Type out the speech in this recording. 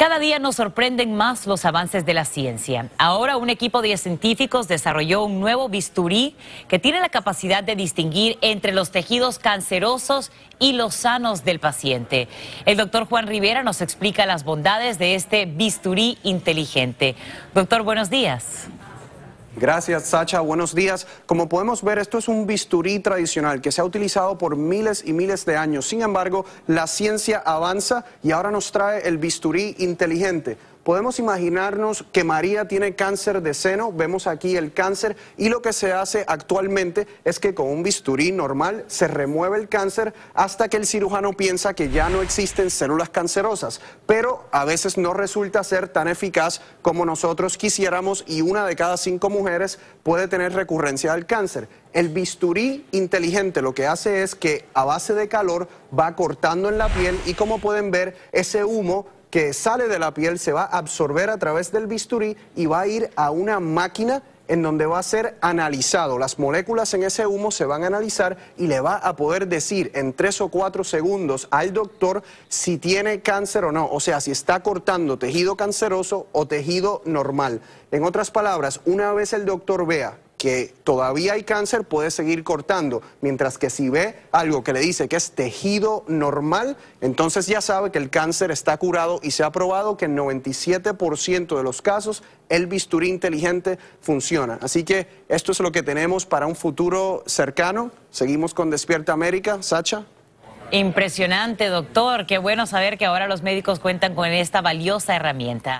Cada día nos sorprenden más los avances de la ciencia. Ahora un equipo de científicos desarrolló un nuevo bisturí que tiene la capacidad de distinguir entre los tejidos cancerosos y los sanos del paciente. El doctor Juan Rivera nos explica las bondades de este bisturí inteligente. Doctor, buenos días. Gracias, Sacha. Buenos días. Como podemos ver, esto es un bisturí tradicional que se ha utilizado por miles y miles de años. Sin embargo, la ciencia avanza y ahora nos trae el bisturí inteligente podemos imaginarnos que María tiene cáncer de seno, vemos aquí el cáncer y lo que se hace actualmente es que con un bisturí normal se remueve el cáncer hasta que el cirujano piensa que ya no existen células cancerosas, pero a veces no resulta ser tan eficaz como nosotros quisiéramos y una de cada cinco mujeres puede tener recurrencia al cáncer. El bisturí inteligente lo que hace es que a base de calor va cortando en la piel y como pueden ver ese humo que sale de la piel, se va a absorber a través del bisturí y va a ir a una máquina en donde va a ser analizado. Las moléculas en ese humo se van a analizar y le va a poder decir en tres o cuatro segundos al doctor si tiene cáncer o no, o sea, si está cortando tejido canceroso o tejido normal. En otras palabras, una vez el doctor vea que todavía hay cáncer, puede seguir cortando, mientras que si ve algo que le dice que es tejido normal, entonces ya sabe que el cáncer está curado y se ha probado que en 97% de los casos el bisturí inteligente funciona. Así que esto es lo que tenemos para un futuro cercano. Seguimos con Despierta América. Sacha. Impresionante, doctor. Qué bueno saber que ahora los médicos cuentan con esta valiosa herramienta.